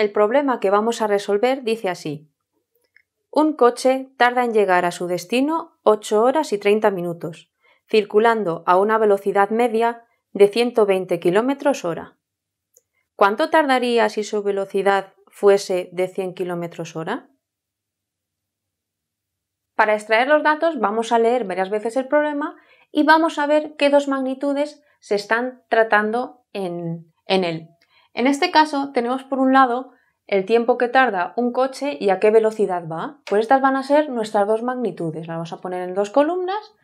El problema que vamos a resolver dice así. Un coche tarda en llegar a su destino 8 horas y 30 minutos, circulando a una velocidad media de 120 km hora. ¿Cuánto tardaría si su velocidad fuese de 100 km hora? Para extraer los datos vamos a leer varias veces el problema y vamos a ver qué dos magnitudes se están tratando en, en él. En este caso tenemos por un lado el tiempo que tarda un coche y a qué velocidad va. Pues estas van a ser nuestras dos magnitudes. Las vamos a poner en dos columnas.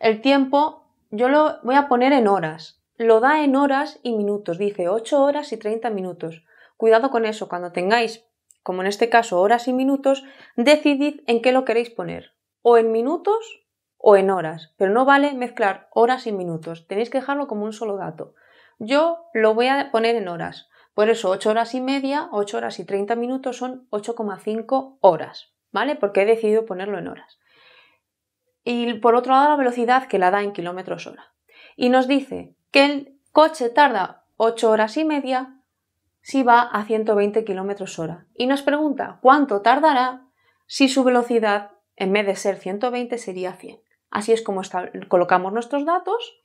El tiempo yo lo voy a poner en horas. Lo da en horas y minutos. Dice 8 horas y 30 minutos. Cuidado con eso. Cuando tengáis, como en este caso, horas y minutos, decidid en qué lo queréis poner. O en minutos o en horas. Pero no vale mezclar horas y minutos. Tenéis que dejarlo como un solo dato. Yo lo voy a poner en horas. Por eso 8 horas y media, 8 horas y 30 minutos son 8,5 horas, ¿vale? Porque he decidido ponerlo en horas. Y por otro lado la velocidad que la da en kilómetros hora. Y nos dice que el coche tarda 8 horas y media si va a 120 kilómetros hora. Y nos pregunta cuánto tardará si su velocidad en vez de ser 120 sería 100. Así es como colocamos nuestros datos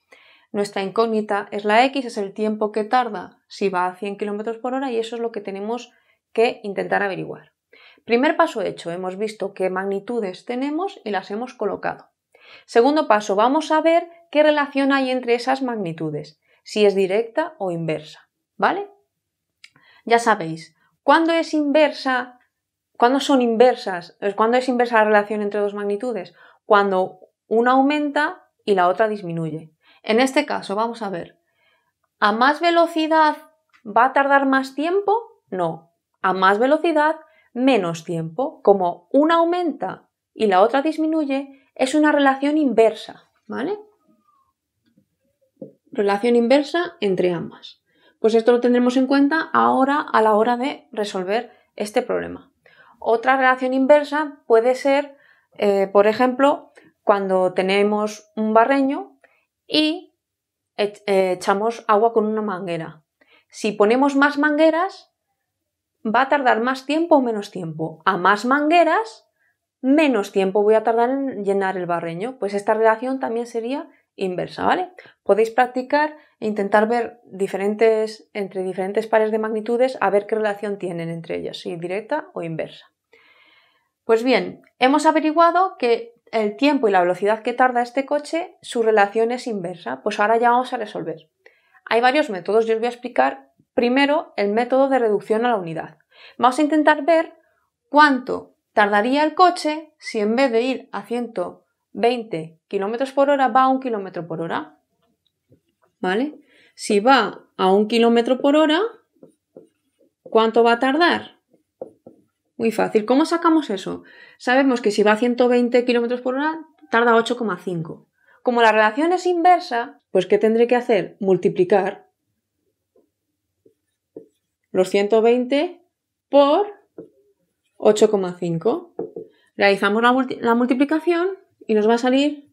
nuestra incógnita es la X, es el tiempo que tarda si va a 100 km por hora y eso es lo que tenemos que intentar averiguar. Primer paso hecho, hemos visto qué magnitudes tenemos y las hemos colocado. Segundo paso, vamos a ver qué relación hay entre esas magnitudes, si es directa o inversa, ¿vale? Ya sabéis, ¿cuándo es inversa? ¿Cuándo son inversas? Eh, ¿Cuándo es inversa la relación entre dos magnitudes? Cuando una aumenta y la otra disminuye. En este caso, vamos a ver, ¿a más velocidad va a tardar más tiempo? No. A más velocidad, menos tiempo. Como una aumenta y la otra disminuye, es una relación inversa, ¿vale? Relación inversa entre ambas. Pues esto lo tendremos en cuenta ahora a la hora de resolver este problema. Otra relación inversa puede ser, eh, por ejemplo, cuando tenemos un barreño y e-, eh, echamos agua con una manguera. Si ponemos más mangueras, va a tardar más tiempo o menos tiempo. A más mangueras, menos tiempo voy a tardar en llenar el barreño. Pues esta relación también sería inversa, ¿vale? Podéis practicar e intentar ver diferentes, entre diferentes pares de magnitudes a ver qué relación tienen entre ellas, si directa o inversa. Pues bien, hemos averiguado que el tiempo y la velocidad que tarda este coche, su relación es inversa. Pues ahora ya vamos a resolver. Hay varios métodos, yo os voy a explicar primero el método de reducción a la unidad. Vamos a intentar ver cuánto tardaría el coche si en vez de ir a 120 km por hora va a 1 km por hora. ¿Vale? Si va a 1 km por hora, ¿cuánto va a tardar? Muy fácil. ¿Cómo sacamos eso? Sabemos que si va a 120 km por hora, tarda 8,5. Como la relación es inversa, pues ¿qué tendré que hacer? Multiplicar los 120 por 8,5. Realizamos la, la multiplicación y nos va a salir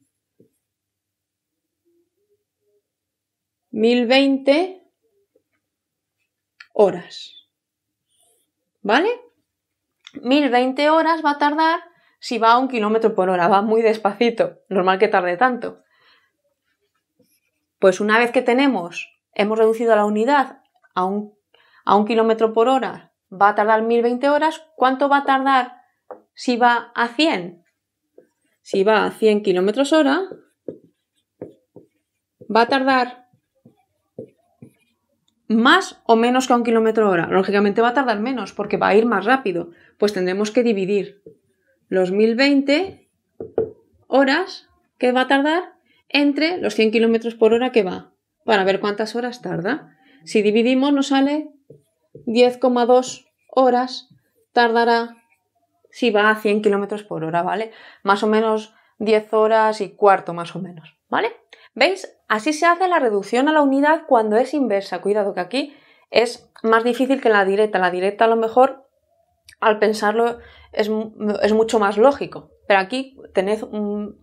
1020 horas. ¿Vale? 1020 horas va a tardar si va a un kilómetro por hora, va muy despacito, normal que tarde tanto. Pues una vez que tenemos, hemos reducido la unidad a un, kilómetro por hora, va a tardar 1020 horas, ¿cuánto va a tardar si va a 100? Si va a 100 kilómetros hora, va a tardar más o menos que a un kilómetro hora. Lógicamente va a tardar menos porque va a ir más rápido. Pues tendremos que dividir los 1020 horas que va a tardar entre los 100 kilómetros por hora que va para ver cuántas horas tarda. Si dividimos nos sale 10,2 horas tardará si va a 100 kilómetros por hora, ¿vale? Más o menos 10 horas y cuarto, más o menos, ¿vale? ¿Veis? Así se hace la reducción a la unidad cuando es inversa. Cuidado que aquí es más difícil que la directa. La directa a lo mejor al pensarlo es, mucho más lógico. Pero aquí tened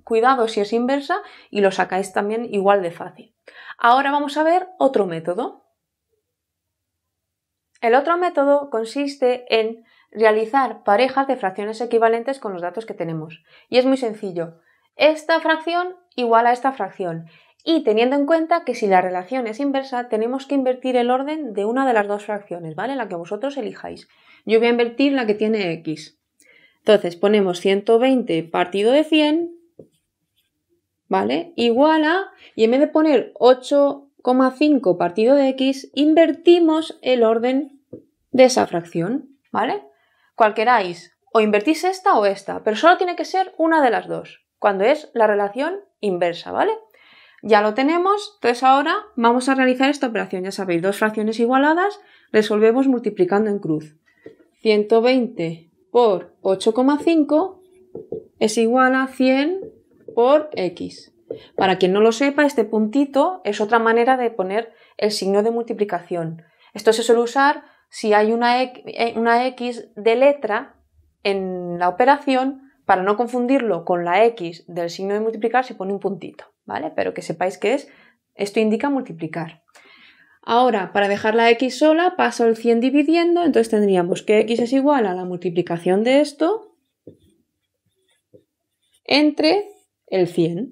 cuidado si es inversa y lo sacáis también igual de fácil. Ahora vamos a ver otro método. El otro método consiste en realizar parejas de fracciones equivalentes con los datos que tenemos. Y es muy sencillo. Esta fracción igual a esta fracción y teniendo en cuenta que si la relación es inversa, tenemos que invertir el orden de una de las dos fracciones, ¿vale? La que vosotros elijáis. Yo voy a invertir la que tiene x. Entonces ponemos 120 partido de 100, ¿vale? Igual a, y en vez de poner 8,5 partido de x, invertimos el orden de esa fracción, ¿vale? Cual queráis, o invertís esta o esta, pero solo tiene que ser una de las dos, cuando es la relación inversa, ¿vale? Ya lo tenemos, entonces ahora vamos a realizar esta operación. Ya sabéis, dos fracciones igualadas, resolvemos multiplicando en cruz. 120 por 8,5 es igual a 100 por x. Para quien no lo sepa, este puntito es otra manera de poner el signo de multiplicación. Esto se suele usar si hay una, e, eh, una x de letra en la operación para no confundirlo con la X del signo de multiplicar se pone un puntito, ¿vale? Pero que sepáis que es, esto indica multiplicar. Ahora, para dejar la X sola, paso el 100 dividiendo, entonces tendríamos que X es igual a la multiplicación de esto entre el 100.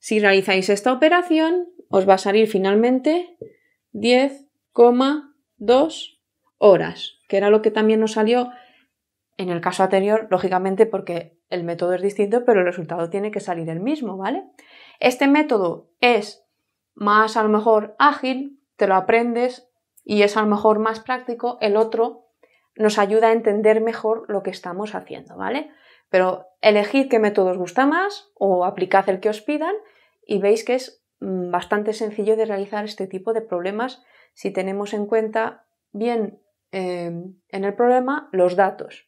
Si realizáis esta operación, os va a salir finalmente 10,2 horas, que era lo que también nos salió en el caso anterior, lógicamente, porque el método es distinto, pero el resultado tiene que salir el mismo, ¿vale? Este método es más a lo mejor ágil, te lo aprendes y es a lo mejor más práctico. El otro nos ayuda a entender mejor lo que estamos haciendo, ¿vale? Pero elegid qué método os gusta más o aplicad el que os pidan y veis que es mm, bastante sencillo de realizar este tipo de problemas si tenemos en cuenta bien eh, en el problema los datos